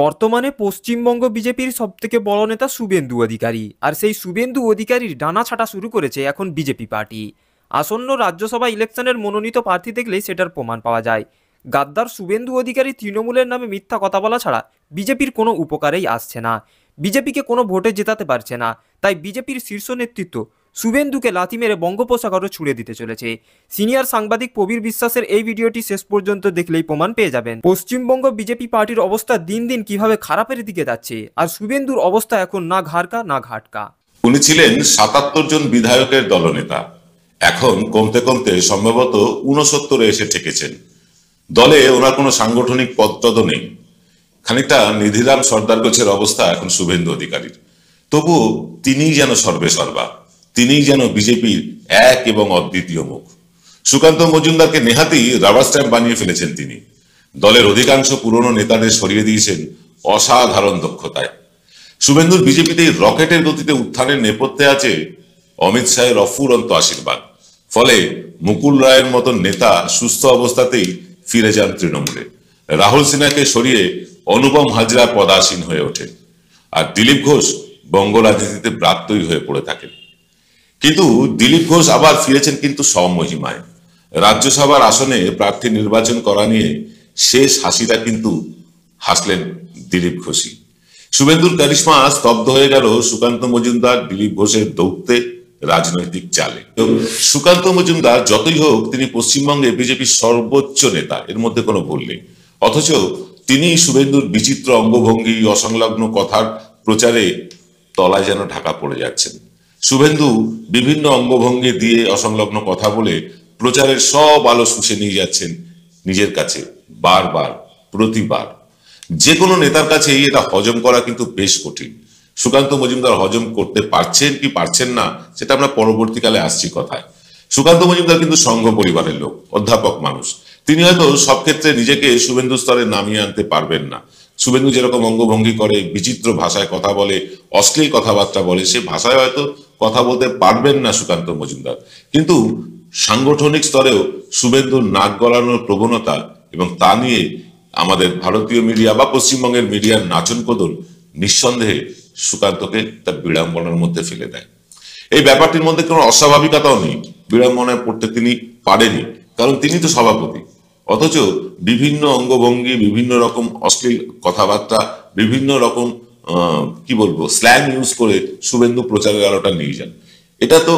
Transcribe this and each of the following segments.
বর্তমানে পশ্চিমবঙ্গ বিজেপির সবথেকে বড় নেতা শুভেন্দু অধিকারী আর সেই শুভেন্দু অধিকারীর ডানা ছাটা শুরু করেছে এখন বিজেপি পার্টি আসন্ন রাজ্যসভা ইলেকশনের মনোনীত প্রার্থী দেখলেই সেটার প্রমাণ পাওয়া যায় গাদ্দার শুভেন্দু অধিকারী তৃণমূলের নামে মিথ্যা কথা বলা ছাড়া বিজেপির কোনো উপকারেই আসছে না বিজেপিকে কোনো ভোটে জেতাতে পারছে না তাই বিজেপির শীর্ষ নেতৃত্ব শুভেন্দুকে লাথি মেরে বঙ্গোপসাগরও ছুড়ে দিতে চলেছে সিনিয়র সাংবাদিক প্রবীর বিশ্বাসের এই ভিডিওটি শেষ পর্যন্ত দেখলেই প্রমাণ পেয়ে যাবেন পশ্চিমবঙ্গ বিজেপি পার্টির অবস্থা দিন দিন কিভাবে খারাপের দিকে যাচ্ছে আর শুভেন্দুর অবস্থা এখন না ঘাড়কা না ঘাটকা উনি ছিলেন সাতাত্তর জন বিধায়কের দলনেতা এখন কমতে কমতে সম্ভবত উনসত্তরে এসে ঠেকেছেন দলে ওনার কোনো সাংগঠনিক পদ নেই খানিকটা নিধিরাম সর্দার গোছের অবস্থা এখন শুভেন্দু অধিকারীর তবু তিনি যেন সর্বে সর্বা তিনিই যেন বিজেপির এক এবং অদ্বিতীয় মুখ সুকান্ত মজুমদারকে নেহাতি রাবার স্ট্যাম্প বানিয়ে ফেলেছেন তিনি দলের অধিকাংশ পুরনো নেতাদের সরিয়ে দিয়েছেন অসাধারণ দক্ষতায় শুভেন্দুর বিজেপিতে রকেটের গতিতে উত্থানের নেপথ্যে আছে অমিত শাহের অফুরন্ত আশীর্বাদ ফলে মুকুল রায়ের মতন নেতা সুস্থ অবস্থাতেই ফিরে যান তৃণমূলে রাহুল সিনহাকে সরিয়ে অনুপম হাজরা পদাসীন হয়ে ওঠেন আর দিলীপ ঘোষ বঙ্গ রাজনীতিতে প্রাপ্তই হয়ে পড়ে থাকেন কিন্তু দিলীপ ঘোষ আবার ফিরেছেন কিন্তু স্বমহিমায় রাজ্যসভার আসনে প্রার্থী নির্বাচন করা নিয়ে শেষ হাসিটা কিন্তু হাসলেন দিলীপ ঘোষই শুভেন্দুর কারিশ্মা স্তব্ধ হয়ে গেল সুকান্ত মজুমদার দিলীপ ঘোষের দৌড়তে রাজনৈতিক চালে সুকান্ত মজুমদার যতই হোক তিনি পশ্চিমবঙ্গে বিজেপির সর্বোচ্চ নেতা এর মধ্যে কোনো ভুল নেই অথচ তিনি শুভেন্দুর বিচিত্র অঙ্গভঙ্গি অসংলগ্ন কথার প্রচারে তলায় যেন ঢাকা পড়ে যাচ্ছেন শুভেন্দু বিভিন্ন অঙ্গভঙ্গি দিয়ে অসংলগ্ন কথা বলে প্রচারের সব আলো শুষে নিয়ে যাচ্ছেন নিজের কাছে বারবার প্রতিবার যে কোনো নেতার কাছে এটা হজম করা কিন্তু বেশ কঠিন সুকান্ত মজুমদার হজম করতে পারছেন কি পারছেন না সেটা আমরা পরবর্তীকালে আসছি কথায় সুকান্ত মজুমদার কিন্তু সংঘ পরিবারের লোক অধ্যাপক মানুষ তিনি হয়তো সব ক্ষেত্রে নিজেকে শুভেন্দু স্তরে নামিয়ে আনতে পারবেন না শুভেন্দু যেরকম অঙ্গভঙ্গি করে বিচিত্র ভাষায় কথা বলে অশ্লীল কথাবার্তা বলে সে ভাষায় হয়তো কথা বলতে পারবেন না সুকান্ত মজুমদার কিন্তু সাংগঠনিক স্তরেও শুভেন্দু নাক গলানোর প্রবণতা এবং তা নিয়ে আমাদের ভারতীয় মিডিয়া বা পশ্চিমবঙ্গের মিডিয়ার নাচন কদল নিঃসন্দেহে সুকান্তকে তার বিড়ম্বনার মধ্যে ফেলে দেয় এই ব্যাপারটির মধ্যে কোনো অস্বাভাবিকতাও নেই বিড়ম্বনায় পড়তে তিনি পারেনি কারণ তিনি তো সভাপতি অথচ বিভিন্ন অঙ্গভঙ্গি বিভিন্ন রকম অশ্লীল কথাবার্তা বিভিন্ন রকম কি বলবো স্ল্যাং ইউজ করে শুভেন্দু প্রচারের আলোটা নিয়ে যান এটা তো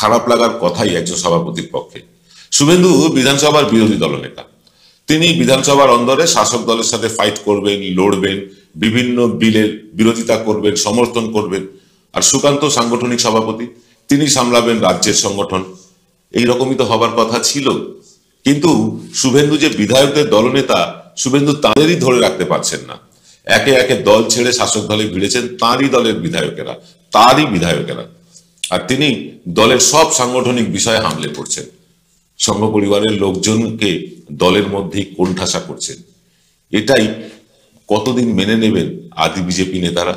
খারাপ লাগার কথাই একজন সভাপতির পক্ষে শুভেন্দু বিধানসভার বিরোধী দলনেতা তিনি বিধানসভার অন্দরে শাসক দলের সাথে ফাইট করবেন লড়বেন বিভিন্ন বিলের বিরোধিতা করবেন সমর্থন করবেন আর সুকান্ত সাংগঠনিক সভাপতি তিনি সামলাবেন রাজ্যের সংগঠন এইরকমই তো হবার কথা ছিল কিন্তু শুভেন্দু যে বিধায়কদের দলনেতা শুভেন্দু তাদেরই ধরে রাখতে পারছেন না একে একে দল ছেড়ে শাসক দলে ভিড়েছেন তাঁরই দলের বিধায়কেরা তারই বিধায়কেরা আর তিনি দলের সব সাংগঠনিক বিষয়ে হামলে করছেন সংঘ পরিবারের লোকজনকে দলের মধ্যেই কোণঠাসা করছেন এটাই কতদিন মেনে নেবেন আদি বিজেপি নেতারা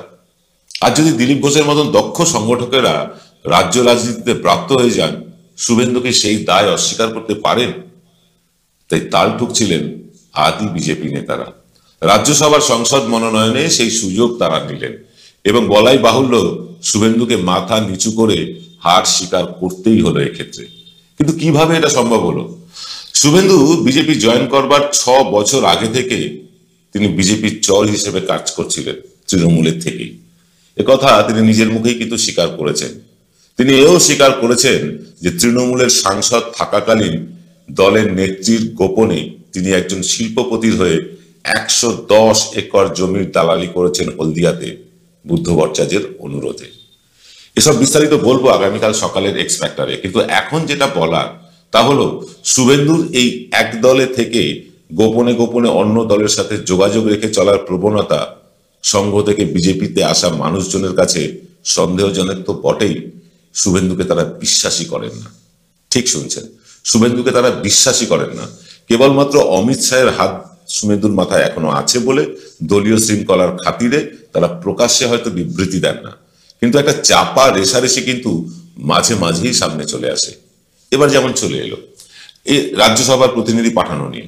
আর যদি দিলীপ ঘোষের মতন দক্ষ সংগঠকেরা রাজ্য রাজনীতিতে প্রাপ্ত হয়ে যান শুভেন্দুকে সেই দায় অস্বীকার করতে পারেন তাই তাল ঠুকছিলেন আদি বিজেপি নেতারা রাজ্যসভার সংসদ মনোনয়নে সেই সুযোগ তারা নিলেন এবং বলাই বাহুল্য শুভেন্দুকে মাথা নিচু করে হার স্বীকার করতেই হলো এক্ষেত্রে কিন্তু কিভাবে এটা সম্ভব হলো শুভেন্দু বিজেপি জয়েন করবার ছ বছর আগে থেকে তিনি বিজেপির চর হিসেবে কাজ করছিলেন তৃণমূলের থেকেই কথা তিনি নিজের মুখেই কিন্তু স্বীকার করেছেন তিনি এও স্বীকার করেছেন যে তৃণমূলের সাংসদ থাকাকালীন দলের নেত্রীর গোপনে তিনি একজন শিল্পপতির হয়ে একশো দশ একর জমির দালালি করেছেন হলদিয়াতে বুদ্ধ ভট্টাচার্যের অনুরোধে এসব বিস্তারিত বলবো আগামীকাল সকালের এক্সপেক্টারে কিন্তু এখন যেটা বলার তা হলো শুভেন্দুর এই এক দলে থেকে গোপনে গোপনে অন্য দলের সাথে যোগাযোগ রেখে চলার প্রবণতা সংঘ থেকে বিজেপিতে আসা মানুষজনের কাছে সন্দেহজনক তো বটেই শুভেন্দুকে তারা বিশ্বাসী করেন না ঠিক শুনছেন শুভেন্দুকে তারা বিশ্বাসী করেন না কেবলমাত্র অমিত শাহের হাত সুমেদুর মাথায় এখনো আছে বলে দলীয় শৃঙ্খলার খাতিরে তারা প্রকাশ্যে হয়তো বিবৃতি দেন না কিন্তু একটা চাপা রেশারেশি কিন্তু মাঝে মাঝেই সামনে চলে আসে এবার যেমন চলে এলো এ রাজ্যসভার প্রতিনিধি পাঠানো নিয়ে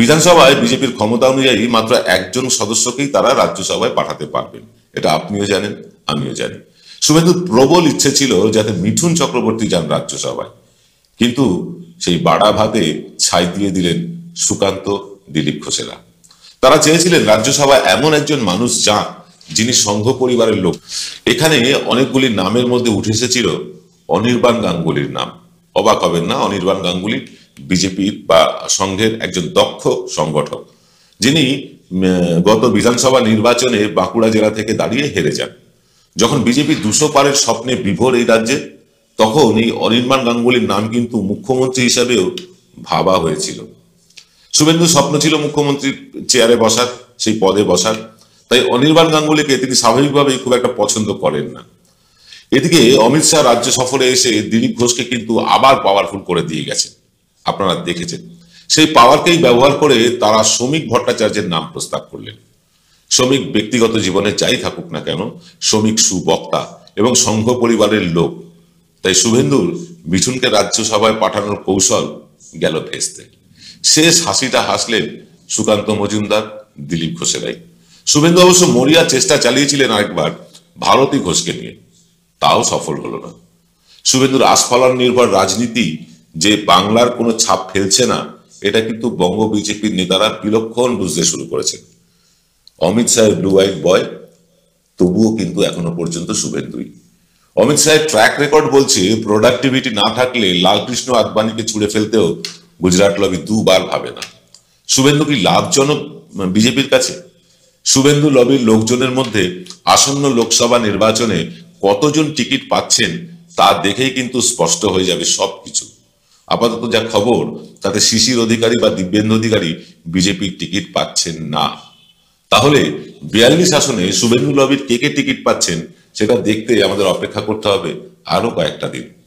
বিধানসভায় বিজেপির ক্ষমতা অনুযায়ী মাত্র একজন সদস্যকেই তারা রাজ্যসভায় পাঠাতে পারবেন এটা আপনিও জানেন আমিও জানি সুমেদুর প্রবল ইচ্ছে ছিল যাতে মিঠুন চক্রবর্তী যান রাজ্যসভায় কিন্তু সেই বাড়া ভাতে ছাই দিয়ে দিলেন সুকান্ত দিলীপ ঘোষেরা তারা চেয়েছিলেন রাজ্যসভা এমন একজন মানুষ যা যিনি সংঘ পরিবারের লোক এখানে অনেকগুলি নামের মধ্যে উঠে এসেছিল অনির্বাণ গাঙ্গুলির নাম অবাক হবেন না অনির্বাণ গাঙ্গুলি বিজেপির বা সংঘের একজন দক্ষ সংগঠক যিনি গত বিধানসভা নির্বাচনে বাঁকুড়া জেলা থেকে দাঁড়িয়ে হেরে যান যখন বিজেপি দুশো পারের স্বপ্নে বিভোর এই রাজ্যে তখন এই অনির্বাণ গাঙ্গুলির নাম কিন্তু মুখ্যমন্ত্রী হিসাবেও ভাবা হয়েছিল শুভেন্দু স্বপ্ন ছিল মুখ্যমন্ত্রীর চেয়ারে বসার সেই পদে বসার তাই অনির্বাণ গাঙ্গুলিকে তিনি স্বাভাবিকভাবেই খুব একটা পছন্দ করেন না এদিকে অমিত শাহ রাজ্য সফরে এসে দিলীপ ঘোষকে কিন্তু আবার পাওয়ারফুল করে দিয়ে গেছে আপনারা দেখেছেন সেই পাওয়ারকেই ব্যবহার করে তারা শ্রমিক ভট্টাচার্যের নাম প্রস্তাব করলেন শ্রমিক ব্যক্তিগত জীবনে যাই থাকুক না কেন শ্রমিক সুবক্তা এবং সংঘ পরিবারের লোক তাই শুভেন্দুর মিঠুনকে রাজ্যসভায় পাঠানোর কৌশল গেল ভেস্তে শেষ হাসিটা হাসলেন সুকান্ত মজুমদার দিলীপ ঘোষেরাই শুভেন্দু অবশ্য মরিয়া চেষ্টা চালিয়েছিলেন আরেকবার ভারতী ঘোষকে নিয়ে তাও সফল হলো না শুভেন্দুর আসফলন নির্ভর রাজনীতি যে বাংলার কোনো ছাপ ফেলছে না এটা কিন্তু বঙ্গ বিজেপির নেতারা বিলক্ষণ বুঝতে শুরু করেছেন অমিত শাহের ব্লু হোয়াইট বয় তবুও কিন্তু এখনো পর্যন্ত শুভেন্দুই অমিত শাহের ট্র্যাক রেকর্ড বলছে প্রোডাক্টিভিটি না থাকলে লালকৃষ্ণ আদবানিকে ছুড়ে ফেলতেও গুজরাট লবি দুবার ভাবে না শুভেন্দু কি লাভজনক বিজেপির কাছে শুভেন্দু লবির লোকজনের মধ্যে আসন্ন লোকসভা নির্বাচনে কতজন টিকিট পাচ্ছেন তা দেখেই কিন্তু স্পষ্ট হয়ে যাবে সবকিছু আপাতত যা খবর তাতে শিশির অধিকারী বা দিব্যেন্দু অধিকারী বিজেপির টিকিট পাচ্ছেন না তাহলে বিয়াল্লিশ আসনে শুভেন্দু লবির কে কে টিকিট পাচ্ছেন সেটা দেখতে আমাদের অপেক্ষা করতে হবে আরো কয়েকটা দিন